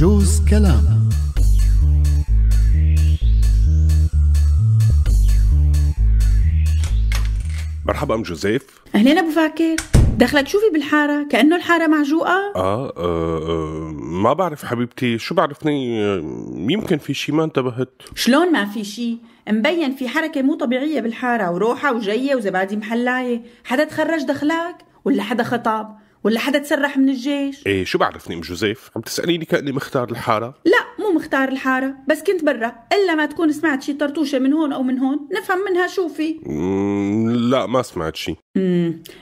جوز كلام مرحبا ام جوزيف اهلين ابو فاكر دخلك شوفي بالحارة كأنه الحارة معجوقة آه, آه, آه، ما بعرف حبيبتي شو بعرفني آه، يمكن في شي ما انتبهت شلون ما في شي مبين في حركة مو طبيعية بالحارة وروحة وجاية وزبادي محلاية حدا تخرج دخلك ولا حدا خطب ولا حدا تسرح من الجيش ايه شو بعرفني ام جوزيف عم تساليني كاني مختار الحاره لا مو مختار الحاره بس كنت برا الا ما تكون سمعت شي طرطوشه من هون او من هون نفهم منها شو في لا ما سمعت شي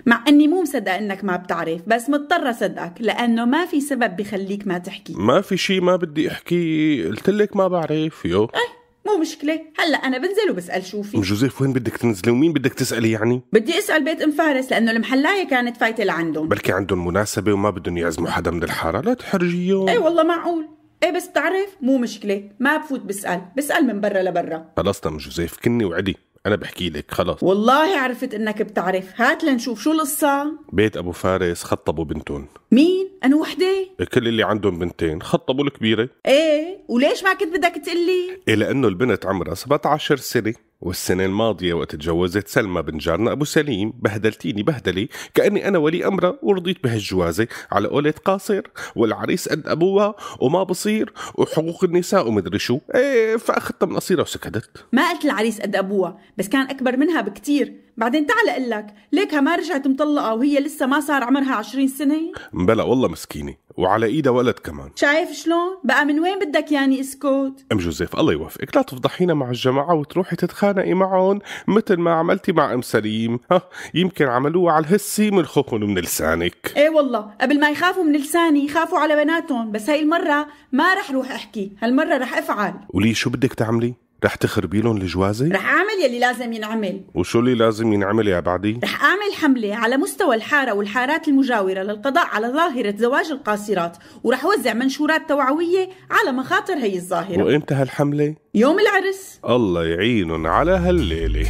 مع اني مو مصدقه انك ما بتعرف بس مضطره صدقك لانه ما في سبب بخليك ما تحكي ما في شي ما بدي احكيه قلت لك ما بعرف يو ايه مو مشكلة هلا أنا بنزل وبسأل شو في جوزيف وين بدك تنزلي ومين بدك تسألي يعني؟ بدي أسأل بيت أم فارس لأنه المحلاية كانت فايتة لعندهم بلكي عندهم مناسبة وما بدهم يعزموا حدا من الحارة لا تحرجيهم إي والله معقول ايه بس بتعرف مو مشكلة ما بفوت بسأل بسأل من برا لبرا خلصنا تم جوزيف كني وعدي انا بحكي لك خلص والله عرفت انك بتعرف هات لنشوف شو القصة بيت ابو فارس خطبوا بنتهم مين انا وحده كل اللي عندهم بنتين خطبوا الكبيره ايه وليش ما كنت بدك تقلي إيه لانه البنت عمرها 17 سنه والسنة الماضية وقت تجوزت سلمى بن جارنا أبو سليم بهدلتيني بهدلة كأني أنا ولي أمرها ورضيت بهالجوازة على قولة قاصر والعريس قد أبوها وما بصير وحقوق النساء ومدري شو إيه فأخذتها من قصيرة وسكتت ما قلت العريس قد أبوها بس كان أكبر منها بكتير بعدين تعال اقول لك ليكها ما رجعت مطلقه وهي لسه ما صار عمرها 20 سنه بلا والله مسكينه وعلى ايدها ولد كمان شايف شلون بقى من وين بدك يعني اسكت ام جوزيف الله يوفقك لا تفضحينا مع الجماعه وتروحي تتخانقي معهم مثل ما عملتي مع ام سليم ها يمكن عملوها على الهسي من خوفهم من لسانك ايه والله قبل ما يخافوا من لساني يخافوا على بناتهم بس هاي المره ما رح روح احكي هالمره رح افعل ولي شو بدك تعملي رح تخربي لهم الجوازة؟ رح اعمل يلي لازم ينعمل وشو اللي لازم ينعمل يا بعدي؟ رح اعمل حملة على مستوى الحارة والحارات المجاورة للقضاء على ظاهرة زواج القاصرات ورح وزع منشورات توعوية على مخاطر هي الظاهرة وامتى هالحملة؟ يوم العرس الله يعينهم على هالليلة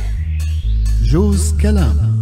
جوز كلام